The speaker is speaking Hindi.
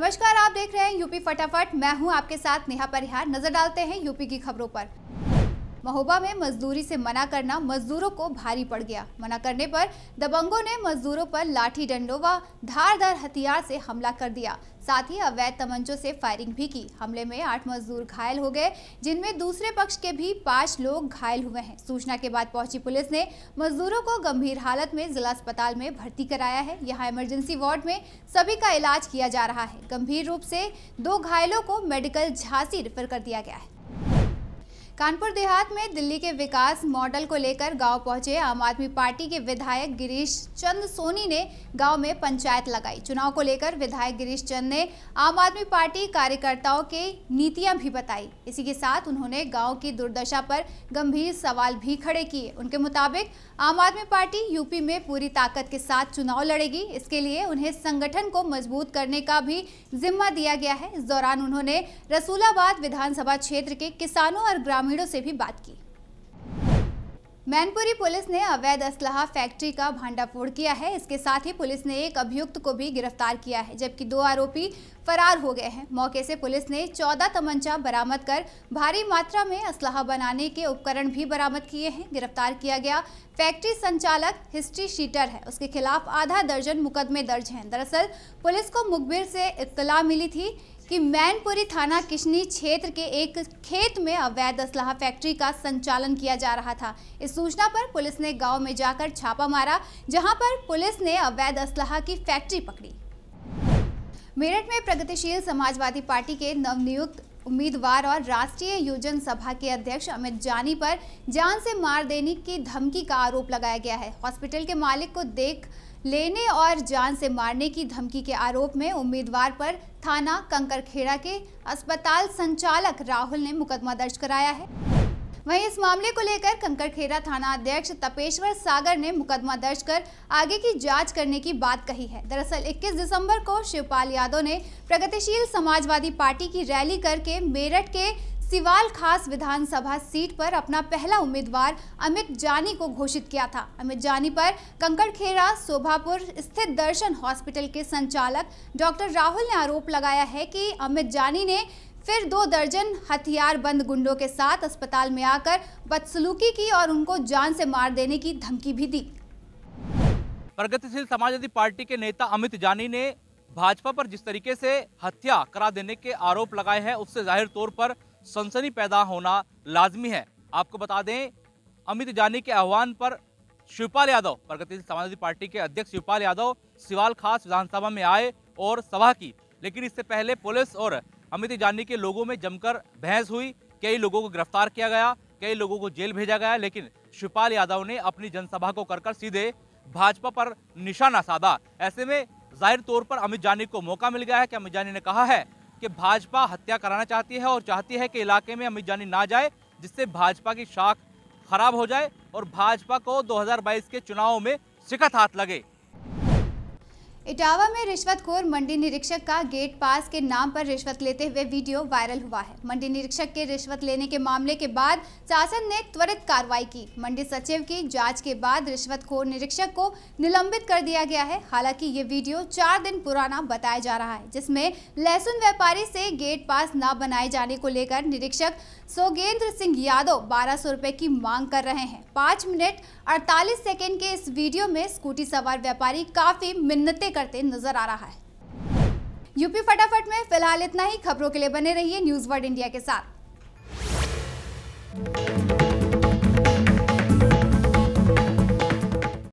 नमस्कार आप देख रहे हैं यूपी फटाफट मैं हूं आपके साथ नेहा परिहार नजर डालते हैं यूपी की खबरों पर महोबा में मजदूरी से मना करना मजदूरों को भारी पड़ गया मना करने पर दबंगों ने मजदूरों पर लाठी डंडों व धारदार हथियार से हमला कर दिया साथ ही अवैध तमंचों से फायरिंग भी की हमले में आठ मजदूर घायल हो गए जिनमें दूसरे पक्ष के भी पांच लोग घायल हुए हैं सूचना के बाद पहुंची पुलिस ने मजदूरों को गंभीर हालत में जिला अस्पताल में भर्ती कराया है यहाँ इमरजेंसी वार्ड में सभी का इलाज किया जा रहा है गंभीर रूप से दो घायलों को मेडिकल झांसी रेफर कर दिया गया है कानपुर देहात में दिल्ली के विकास मॉडल को लेकर गांव पहुंचे आम आदमी पार्टी के विधायक गिरीश चंद सोनी ने गांव में पंचायत लगाई चुनाव को लेकर विधायक गिरीश चंद ने आम आदमी पार्टी कार्यकर्ताओं के नीतियां भी बताई इसी के साथ उन्होंने गांव की दुर्दशा पर गंभीर सवाल भी खड़े किए उनके मुताबिक आम आदमी पार्टी यूपी में पूरी ताकत के साथ चुनाव लड़ेगी इसके लिए उन्हें संगठन को मजबूत करने का भी जिम्मा दिया गया है इस दौरान उन्होंने रसूलाबाद विधानसभा क्षेत्र के किसानों और ग्रामीण ग्रामीणों से भी बात की मैनपुरी पुलिस ने अवैध असलाह फैक्ट्री का भांडाफोड़ किया है इसके साथ ही पुलिस ने एक अभियुक्त को भी गिरफ्तार किया है जबकि दो आरोपी फरार हो गए हैं मौके से पुलिस ने 14 तमंचा बरामद कर भारी मात्रा में असलाह बनाने के उपकरण भी बरामद किए हैं गिरफ्तार किया गया फैक्ट्री संचालक हिस्ट्री शीटर है उसके खिलाफ आधा दर्जन मुकदमे दर्ज हैं दरअसल पुलिस को मुखबिर से इतला मिली थी कि मैनपुरी थाना किशनी क्षेत्र के एक खेत में अवैध असलाह फैक्ट्री का संचालन किया जा रहा था इस सूचना पर पुलिस ने गांव में जाकर छापा मारा जहां पर पुलिस ने अवैध असलाह की फैक्ट्री पकड़ी मेरठ में प्रगतिशील समाजवादी पार्टी के नवनियुक्त उम्मीदवार और राष्ट्रीय योजन सभा के अध्यक्ष अमित जानी पर जान से मार देने की धमकी का आरोप लगाया गया है हॉस्पिटल के मालिक को देख लेने और जान से मारने की धमकी के आरोप में उम्मीदवार पर थाना कंकरखेड़ा के अस्पताल संचालक राहुल ने मुकदमा दर्ज कराया है वहीं इस मामले को लेकर कंकड़खेड़ा थाना अध्यक्ष तपेश्वर सागर ने मुकदमा दर्ज कर आगे की जांच करने की बात कही है दरअसल 21 दिसंबर को शिवपाल यादव ने प्रगतिशील समाजवादी पार्टी की रैली करके मेरठ के सिवाल खास विधानसभा सीट पर अपना पहला उम्मीदवार अमित जानी को घोषित किया था अमित जानी पर कंकड़खेरा शोभापुर स्थित दर्शन हॉस्पिटल के संचालक डॉक्टर राहुल ने आरोप लगाया है कि अमित जानी ने फिर दो दर्जन हथियार बंद गुंडों के साथ अस्पताल में आकर बदसलूकी की और उनको जान से मार देने की धमकी भी दी प्रगतिशील समाजवादी पार्टी के नेता अमित जानी ने भाजपा पर जिस तरीके से हत्या करा देने के आरोप लगाए हैं उससे जाहिर तौर पर सनसनी पैदा होना लाजमी है आपको बता दें अमित जानी के आह्वान पर शिवपाल यादव प्रगतिशील समाजवादी पार्टी के अध्यक्ष शिवपाल यादव सिवाल खास विधानसभा में आए और सभा की लेकिन इससे पहले पुलिस और अमित जानी के लोगों में जमकर बहस हुई कई लोगों को गिरफ्तार किया गया कई लोगों को जेल भेजा गया लेकिन शिवपाल यादव ने अपनी जनसभा को कर सीधे भाजपा पर निशाना साधा ऐसे में जाहिर तौर पर अमित जानी को मौका मिल गया है कि अमित जानी ने कहा है कि भाजपा हत्या कराना चाहती है और चाहती है कि इलाके में अमित जानी ना जाए जिससे भाजपा की शाख खराब हो जाए और भाजपा को 2022 के चुनावों में शिकत हाथ लगे इटावा में रिश्वतखोर मंडी निरीक्षक का गेट पास के नाम पर रिश्वत लेते हुए वीडियो वायरल हुआ है मंडी निरीक्षक के रिश्वत लेने के मामले के बाद शासन ने त्वरित कार्रवाई की मंडी सचिव की जांच के बाद रिश्वतखोर निरीक्षक को निलंबित कर दिया गया है हालांकि ये वीडियो चार दिन पुराना बताया जा रहा है जिसमें लहसुन व्यापारी से गेट पास न बनाए जाने को लेकर निरीक्षक सोगेंद्र सिंह यादव बारह सौ की मांग कर रहे हैं पाँच मिनट अड़तालीस सेकेंड के इस वीडियो में स्कूटी सवार व्यापारी काफी मिन्नते करते नजर आ रहा है यूपी फटाफट में फिलहाल इतना ही खबरों के लिए बने रहिए न्यूज वर्ल्ड इंडिया के साथ